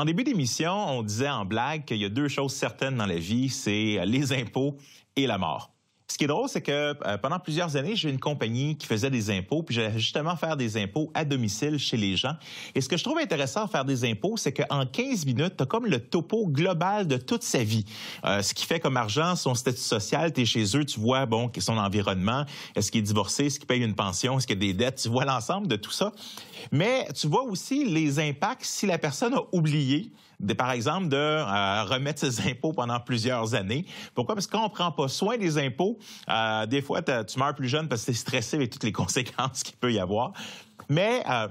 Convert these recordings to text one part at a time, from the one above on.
En début d'émission, on disait en blague qu'il y a deux choses certaines dans la vie, c'est les impôts et la mort. Ce qui est drôle, c'est que euh, pendant plusieurs années, j'ai une compagnie qui faisait des impôts, puis j'allais justement faire des impôts à domicile chez les gens. Et ce que je trouve intéressant à faire des impôts, c'est qu'en 15 minutes, tu as comme le topo global de toute sa vie. Euh, ce qui fait comme argent, son statut social, tu es chez eux, tu vois bon, son environnement, est-ce qu'il est divorcé, est-ce qu'il paye une pension, est-ce qu'il a des dettes, tu vois l'ensemble de tout ça. Mais tu vois aussi les impacts si la personne a oublié de, par exemple, de euh, remettre ses impôts pendant plusieurs années. Pourquoi? Parce qu'on quand prend pas soin des impôts, euh, des fois, tu meurs plus jeune parce que tu es stressé avec toutes les conséquences qu'il peut y avoir. Mais euh,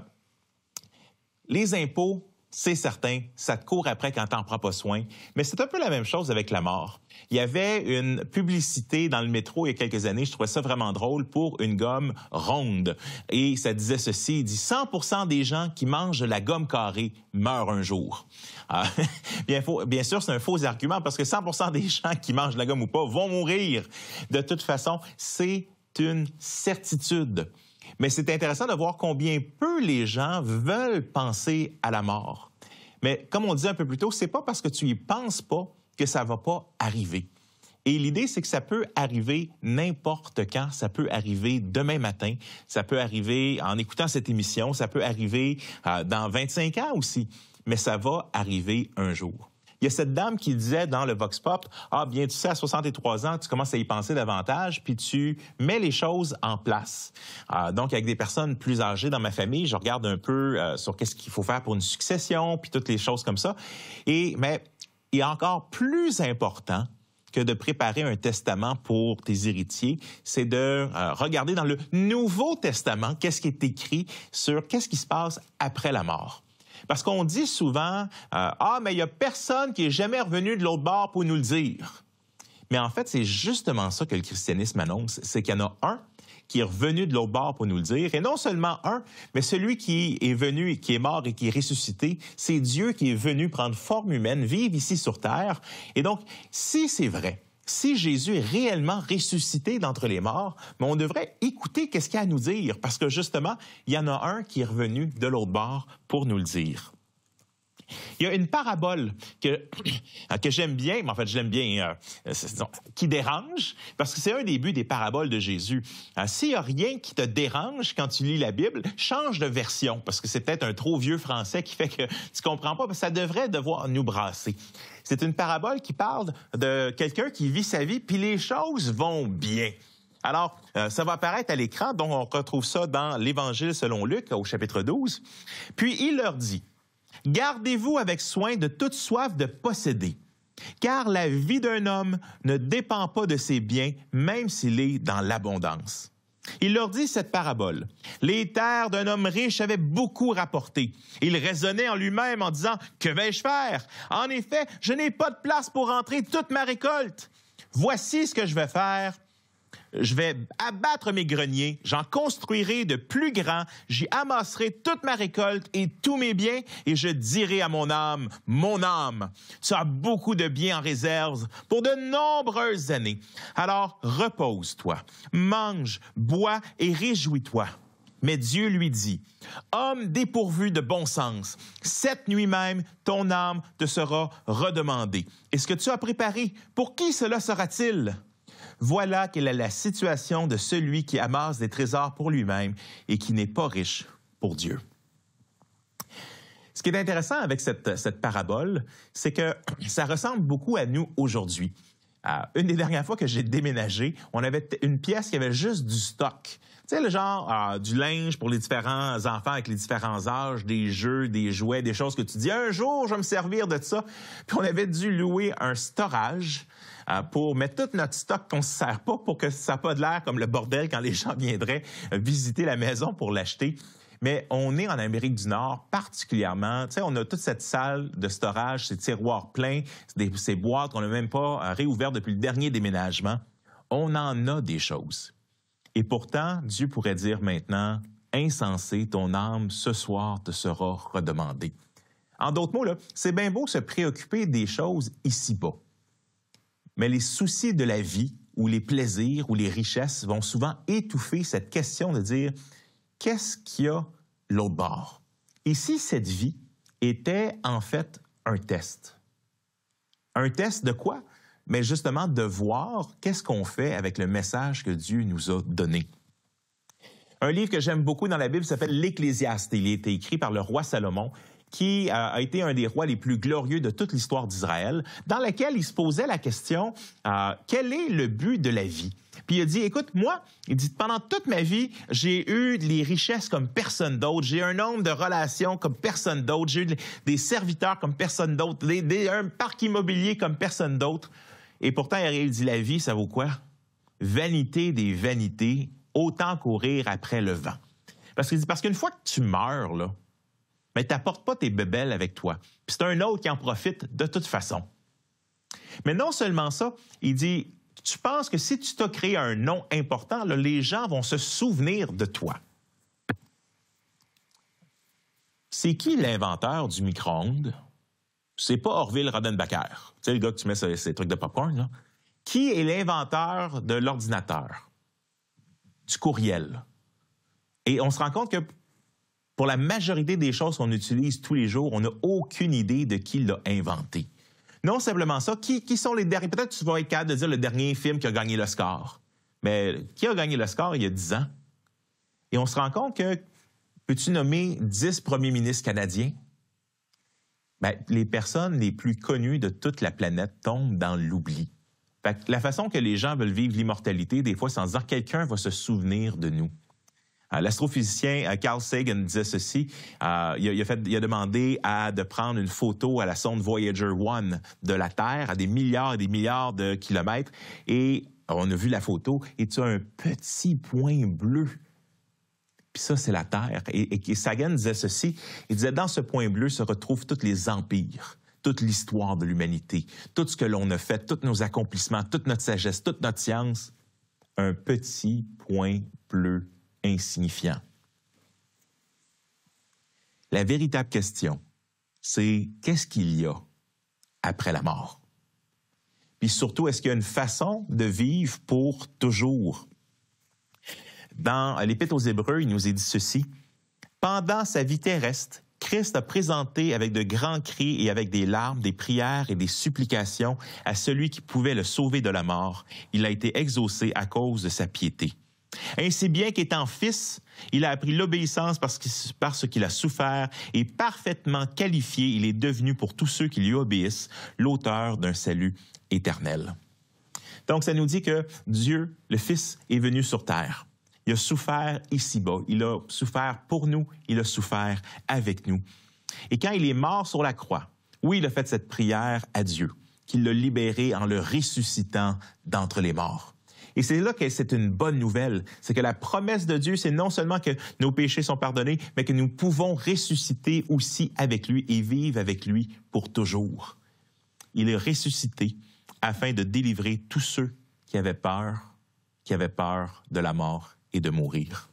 les impôts, c'est certain, ça te court après quand t'en prends pas soin. Mais c'est un peu la même chose avec la mort. Il y avait une publicité dans le métro il y a quelques années, je trouvais ça vraiment drôle, pour une gomme ronde. Et ça disait ceci, dit 100 des gens qui mangent la gomme carrée meurent un jour. Ah, bien, bien, sûr, c'est un faux argument parce que 100 des gens qui mangent la gomme ou pas vont mourir. De toute façon, c'est une certitude. Mais c'est intéressant de voir combien peu les gens veulent penser à la mort. Mais comme on dit un peu plus tôt, c'est pas parce que tu y penses pas que ça va pas arriver. Et l'idée, c'est que ça peut arriver n'importe quand. Ça peut arriver demain matin. Ça peut arriver en écoutant cette émission. Ça peut arriver euh, dans 25 ans aussi. Mais ça va arriver un jour. Il y a cette dame qui disait dans le Vox Pop, ah bien, tu sais, à 63 ans, tu commences à y penser davantage, puis tu mets les choses en place. Euh, donc, avec des personnes plus âgées dans ma famille, je regarde un peu euh, sur qu'est-ce qu'il faut faire pour une succession, puis toutes les choses comme ça. Et, mais il est encore plus important que de préparer un testament pour tes héritiers, c'est de euh, regarder dans le Nouveau Testament qu'est-ce qui est écrit sur qu'est-ce qui se passe après la mort. Parce qu'on dit souvent, euh, ah, mais il n'y a personne qui est jamais revenu de l'autre bord pour nous le dire. Mais en fait, c'est justement ça que le christianisme annonce, c'est qu'il y en a un qui est revenu de l'autre bord pour nous le dire, et non seulement un, mais celui qui est venu et qui est mort et qui est ressuscité, c'est Dieu qui est venu prendre forme humaine, vivre ici sur Terre. Et donc, si c'est vrai si Jésus est réellement ressuscité d'entre les morts, mais on devrait écouter qu'est-ce qu'il a à nous dire, parce que justement, il y en a un qui est revenu de l'autre bord pour nous le dire. Il y a une parabole que, j'aime bien, mais en fait, je l'aime bien, euh, qui dérange, parce que c'est un des buts des paraboles de Jésus. Hein, s'il n'y a rien qui te dérange quand tu lis la Bible, change de version, parce que c'est peut-être un trop vieux français qui fait que tu comprends pas, mais ça devrait devoir nous brasser. C'est une parabole qui parle de quelqu'un qui vit sa vie, puis les choses vont bien. Alors, euh, ça va apparaître à l'écran, donc on retrouve ça dans l'Évangile selon Luc au chapitre 12. Puis il leur dit, Gardez-vous avec soin de toute soif de posséder, car la vie d'un homme ne dépend pas de ses biens, même s'il est dans l'abondance. Il leur dit cette parabole. Les terres d'un homme riche avaient beaucoup rapporté. Il raisonnait en lui-même en disant, Que vais-je faire? En effet, je n'ai pas de place pour rentrer toute ma récolte. Voici ce que je vais faire je vais abattre mes greniers, j'en construirai de plus grands, j'y amasserai toute ma récolte et tous mes biens, et je dirai à mon âme, mon âme, tu as beaucoup de biens en réserve pour de nombreuses années. Alors repose-toi, mange, bois et réjouis-toi. Mais Dieu lui dit, Homme dépourvu de bon sens, cette nuit même ton âme te sera redemandée. est ce que tu as préparé, pour qui cela sera-t-il? Voilà quelle est la situation de celui qui amasse des trésors pour lui-même et qui n'est pas riche pour Dieu. Ce qui est intéressant avec cette, parabole, c'est que ça ressemble beaucoup à nous aujourd'hui. une des dernières fois que j'ai déménagé, on avait une pièce qui avait juste du stock sais, le genre ah, du linge pour les différents enfants avec les différents âges, des jeux, des jouets, des choses que tu dis un jour, je vais me servir de ça. Puis on avait dû louer un storage euh, pour mettre tout notre stock qu'on ne se sert pas pour que ça n'a pas de l'air comme le bordel quand les gens viendraient visiter la maison pour l'acheter. Mais on est en Amérique du Nord particulièrement. Tu sais, on a toute cette salle de storage, ces tiroirs pleins, ces boîtes qu'on n'a même pas euh, réouvertes depuis le dernier déménagement. On en a des choses. Et pourtant, Dieu pourrait dire maintenant, insensé, ton âme ce soir te sera redemandée. En d'autres mots, c'est bien beau se préoccuper des choses ici-bas. Mais les soucis de la vie ou les plaisirs ou les richesses vont souvent étouffer cette question de dire qu'est-ce qu'il y a l'autre bord? Et si cette vie était en fait un test? Un test de quoi? mais justement de voir qu'est-ce qu'on fait avec le message que Dieu nous a donné. Un livre que j'aime beaucoup dans la Bible s'appelle L'Ecclésiaste. Il a été écrit par le roi Salomon qui euh, a été un des rois les plus glorieux de toute l'histoire d'Israël, dans lequel il se posait la question euh, quel est le but de la vie Puis il a dit écoute, moi, il dit pendant toute ma vie, j'ai eu les richesses comme personne d'autre, j'ai un nombre de relations comme personne d'autre, j'ai eu des serviteurs comme personne d'autre, un parc immobilier comme personne d'autre. Et pourtant, Ariel dit la vie, ça vaut quoi? Vanité des vanités, autant courir après le vent. Parce qu'il dit, parce qu'une fois que tu meurs, là, mais ben, t'apportes pas tes bebelles avec toi. Puis c'est un autre qui en profite de toute façon. Mais non seulement ça, il dit, tu penses que si tu t'as créé un nom important, les gens vont se souvenir de toi. C'est qui l'inventeur du micro-ondes? c'est pas Orville Rodenbacher, tu sais, le gars que tu mets ses, trucs de popcorn, là. Qui est l'inventeur de l'ordinateur, du courriel? Et on se rend compte que pour la majorité des choses qu'on utilise tous les jours, on n'a aucune idée de qui l'a inventé. Non simplement ça, qui, sont les derniers? Peut-être que tu vas être capable de dire le dernier film qui a gagné le score. Mais qui a gagné le score il y a 10 ans? Et on se rend compte que, peux-tu nommer 10 premiers ministres canadiens? Ben, les personnes les plus connues de toute la planète tombent dans l'oubli. la façon que les gens veulent vivre l'immortalité, des fois, c'est en disant quelqu'un va se souvenir de nous. Euh, l'astrophysicien euh, Carl Sagan disait ceci. Euh, il, a, demandé à, de prendre une photo à la sonde Voyager 1 de la Terre à des milliards et des milliards de kilomètres. Et on a vu la photo et tu as un petit point bleu puis ça, c'est la terre. Et, et, Sagan disait ceci, il disait, dans ce point bleu se retrouvent tous les empires toute l'histoire de l'humanité, tout ce que l'on a fait, tous nos accomplissements, toute notre sagesse, toute notre science, un petit point bleu insignifiant. La véritable question, c'est qu'est-ce qu'il y a après la mort? Puis surtout, est-ce qu'il y a une façon de vivre pour toujours? Dans l'Épître aux Hébreux, il nous est dit ceci. Pendant sa vie terrestre, Christ a présenté avec de grands cris et avec des larmes, des prières et des supplications à celui qui pouvait le sauver de la mort. Il a été exaucé à cause de sa piété. Ainsi bien qu'étant fils, il a appris l'obéissance parce qu'il a souffert et parfaitement qualifié, il est devenu pour tous ceux qui lui obéissent l'auteur d'un salut éternel. Donc ça nous dit que Dieu, le Fils, est venu sur terre. Il a souffert ici-bas. Il a souffert pour nous. Il a souffert avec nous. Et quand il est mort sur la croix, oui, il a fait cette prière à Dieu, qu'il l'a libéré en le ressuscitant d'entre les morts. Et c'est là que c'est une bonne nouvelle, c'est que la promesse de Dieu, c'est non seulement que nos péchés sont pardonnés, mais que nous pouvons ressusciter aussi avec lui et vivre avec lui pour toujours. Il est ressuscité afin de délivrer tous ceux qui avaient peur, qui avaient peur de la mort et de mourir.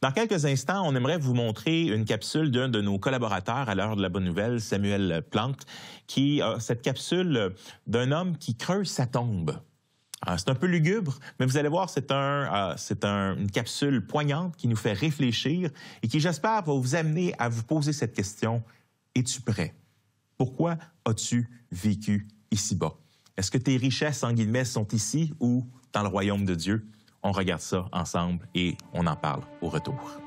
Dans quelques instants, on aimerait vous montrer une capsule d'un de nos collaborateurs à l'heure de la bonne nouvelle, Samuel Plante, qui a cette capsule d'un homme qui creuse sa tombe. Ah, c'est un peu lugubre, mais vous allez voir, ah, c'est un, une capsule poignante qui nous fait réfléchir et qui, j'espère, va vous amener à vous poser cette question. Es-tu prêt? Pourquoi as-tu vécu ici-bas? Est-ce que tes richesses, en guillemets, sont ici ou dans le royaume de Dieu? on regarde ça ensemble et on en parle au retour.